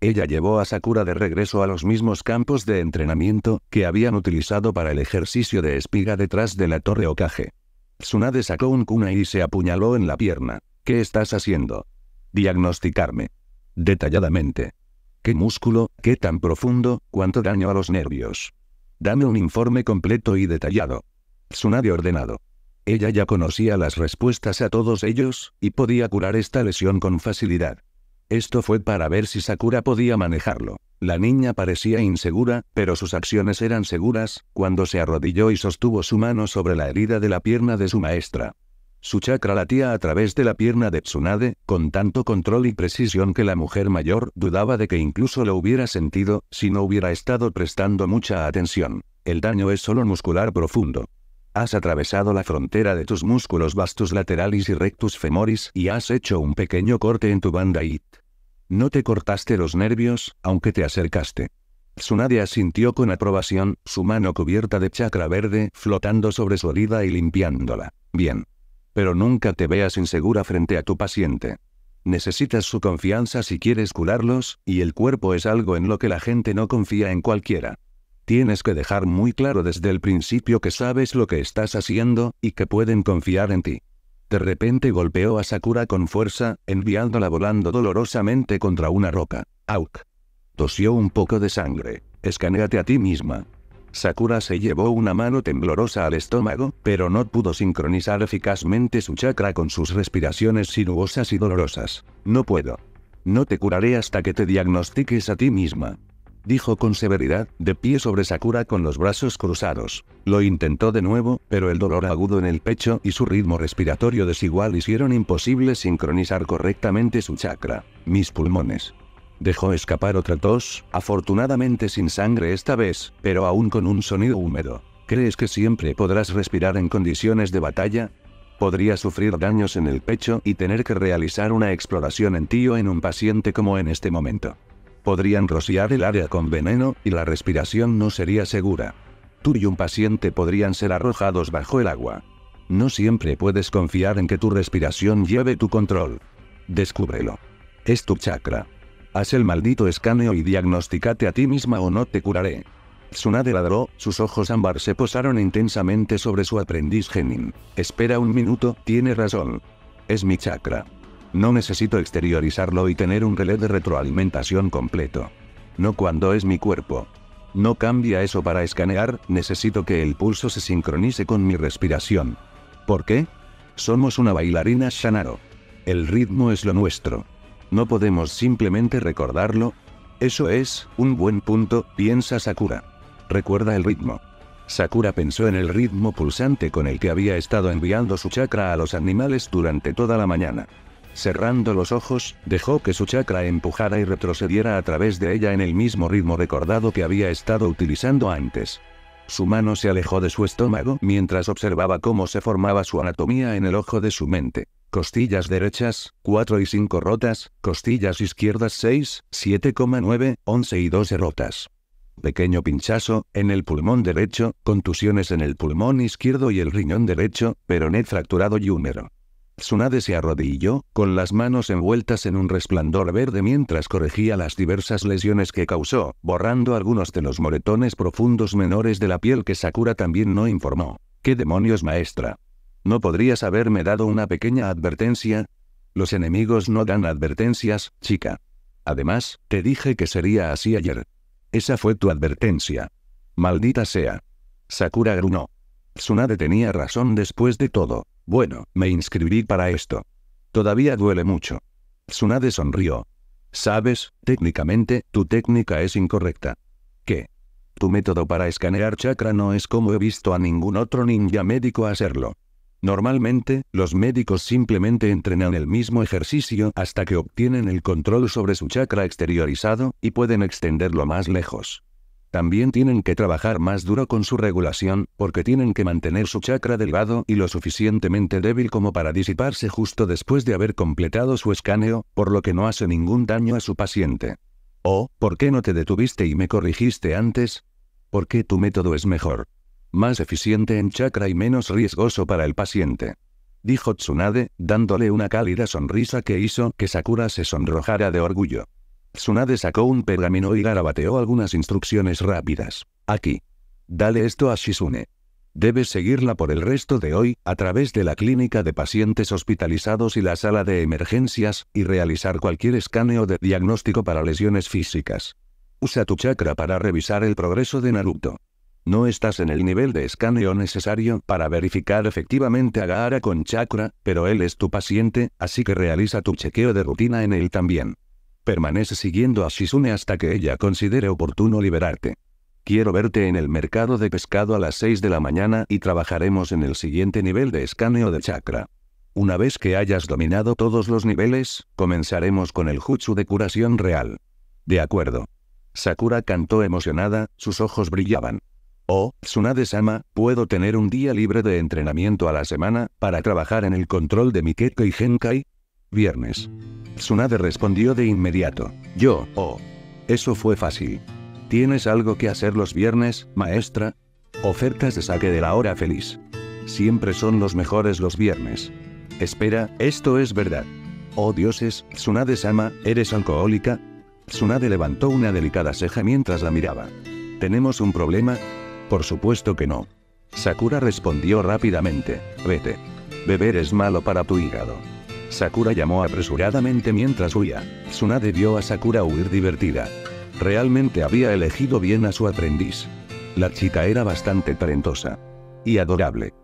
Ella llevó a Sakura de regreso a los mismos campos de entrenamiento que habían utilizado para el ejercicio de espiga detrás de la torre Okage. Tsunade sacó un kunai y se apuñaló en la pierna. ¿Qué estás haciendo? Diagnosticarme. Detalladamente. ¿Qué músculo, qué tan profundo, cuánto daño a los nervios? Dame un informe completo y detallado. Tsunade ordenado. Ella ya conocía las respuestas a todos ellos, y podía curar esta lesión con facilidad. Esto fue para ver si Sakura podía manejarlo. La niña parecía insegura, pero sus acciones eran seguras, cuando se arrodilló y sostuvo su mano sobre la herida de la pierna de su maestra. Su chakra latía a través de la pierna de Tsunade, con tanto control y precisión que la mujer mayor dudaba de que incluso lo hubiera sentido, si no hubiera estado prestando mucha atención. El daño es solo muscular profundo. Has atravesado la frontera de tus músculos vastus lateralis y rectus femoris y has hecho un pequeño corte en tu banda IT. No te cortaste los nervios, aunque te acercaste. Tsunade asintió con aprobación, su mano cubierta de chakra verde flotando sobre su herida y limpiándola. Bien. Pero nunca te veas insegura frente a tu paciente. Necesitas su confianza si quieres curarlos, y el cuerpo es algo en lo que la gente no confía en cualquiera. Tienes que dejar muy claro desde el principio que sabes lo que estás haciendo, y que pueden confiar en ti. De repente golpeó a Sakura con fuerza, enviándola volando dolorosamente contra una roca. Auk. Tosió un poco de sangre. Escaneate a ti misma. Sakura se llevó una mano temblorosa al estómago, pero no pudo sincronizar eficazmente su chakra con sus respiraciones sinuosas y dolorosas. No puedo. No te curaré hasta que te diagnostiques a ti misma dijo con severidad, de pie sobre Sakura con los brazos cruzados. Lo intentó de nuevo, pero el dolor agudo en el pecho y su ritmo respiratorio desigual hicieron imposible sincronizar correctamente su chakra. Mis pulmones. Dejó escapar otra tos, afortunadamente sin sangre esta vez, pero aún con un sonido húmedo. ¿Crees que siempre podrás respirar en condiciones de batalla? podría sufrir daños en el pecho y tener que realizar una exploración en tío en un paciente como en este momento podrían rociar el área con veneno, y la respiración no sería segura. Tú y un paciente podrían ser arrojados bajo el agua. No siempre puedes confiar en que tu respiración lleve tu control. Descúbrelo. Es tu chakra. Haz el maldito escaneo y diagnosticate a ti misma o no te curaré. Tsunade ladró, sus ojos ámbar se posaron intensamente sobre su aprendiz Genin. Espera un minuto, tiene razón. Es mi chakra. No necesito exteriorizarlo y tener un relé de retroalimentación completo. No cuando es mi cuerpo. No cambia eso para escanear, necesito que el pulso se sincronice con mi respiración. ¿Por qué? Somos una bailarina Shanaro. El ritmo es lo nuestro. No podemos simplemente recordarlo. Eso es, un buen punto, piensa Sakura. Recuerda el ritmo. Sakura pensó en el ritmo pulsante con el que había estado enviando su chakra a los animales durante toda la mañana. Cerrando los ojos, dejó que su chakra empujara y retrocediera a través de ella en el mismo ritmo recordado que había estado utilizando antes. Su mano se alejó de su estómago mientras observaba cómo se formaba su anatomía en el ojo de su mente. Costillas derechas, 4 y 5 rotas, costillas izquierdas 6, 7,9, 11 y 12 rotas. Pequeño pinchazo, en el pulmón derecho, contusiones en el pulmón izquierdo y el riñón derecho, peroné fracturado y húmero. Tsunade se arrodilló, con las manos envueltas en un resplandor verde mientras corregía las diversas lesiones que causó, borrando algunos de los moretones profundos menores de la piel que Sakura también no informó. ¿Qué demonios maestra? ¿No podrías haberme dado una pequeña advertencia? Los enemigos no dan advertencias, chica. Además, te dije que sería así ayer. Esa fue tu advertencia. Maldita sea. Sakura grunó. Tsunade tenía razón después de todo. Bueno, me inscribí para esto. Todavía duele mucho. Tsunade sonrió. Sabes, técnicamente, tu técnica es incorrecta. ¿Qué? Tu método para escanear chakra no es como he visto a ningún otro ninja médico hacerlo. Normalmente, los médicos simplemente entrenan el mismo ejercicio hasta que obtienen el control sobre su chakra exteriorizado, y pueden extenderlo más lejos. También tienen que trabajar más duro con su regulación, porque tienen que mantener su chakra delgado y lo suficientemente débil como para disiparse justo después de haber completado su escaneo, por lo que no hace ningún daño a su paciente. Oh, ¿por qué no te detuviste y me corrigiste antes? Porque tu método es mejor? Más eficiente en chakra y menos riesgoso para el paciente. Dijo Tsunade, dándole una cálida sonrisa que hizo que Sakura se sonrojara de orgullo. Tsunade sacó un pergamino y garabateó algunas instrucciones rápidas. Aquí. Dale esto a Shizune. Debes seguirla por el resto de hoy, a través de la clínica de pacientes hospitalizados y la sala de emergencias, y realizar cualquier escaneo de diagnóstico para lesiones físicas. Usa tu chakra para revisar el progreso de Naruto. No estás en el nivel de escaneo necesario para verificar efectivamente a Gaara con chakra, pero él es tu paciente, así que realiza tu chequeo de rutina en él también. Permanece siguiendo a Shizune hasta que ella considere oportuno liberarte. Quiero verte en el mercado de pescado a las 6 de la mañana y trabajaremos en el siguiente nivel de escaneo de chakra. Una vez que hayas dominado todos los niveles, comenzaremos con el jutsu de curación real. De acuerdo. Sakura cantó emocionada, sus ojos brillaban. Oh, Tsunade-sama, puedo tener un día libre de entrenamiento a la semana, para trabajar en el control de mi Keke y Genkai, Viernes. Tsunade respondió de inmediato. Yo, oh. Eso fue fácil. ¿Tienes algo que hacer los viernes, maestra? Ofertas de saque de la hora feliz. Siempre son los mejores los viernes. Espera, esto es verdad. Oh dioses, Tsunade-sama, ¿eres alcohólica? Tsunade levantó una delicada ceja mientras la miraba. ¿Tenemos un problema? Por supuesto que no. Sakura respondió rápidamente, vete. Beber es malo para tu hígado. Sakura llamó apresuradamente mientras huía. Tsunade vio a Sakura huir divertida. Realmente había elegido bien a su aprendiz. La chica era bastante talentosa. Y adorable.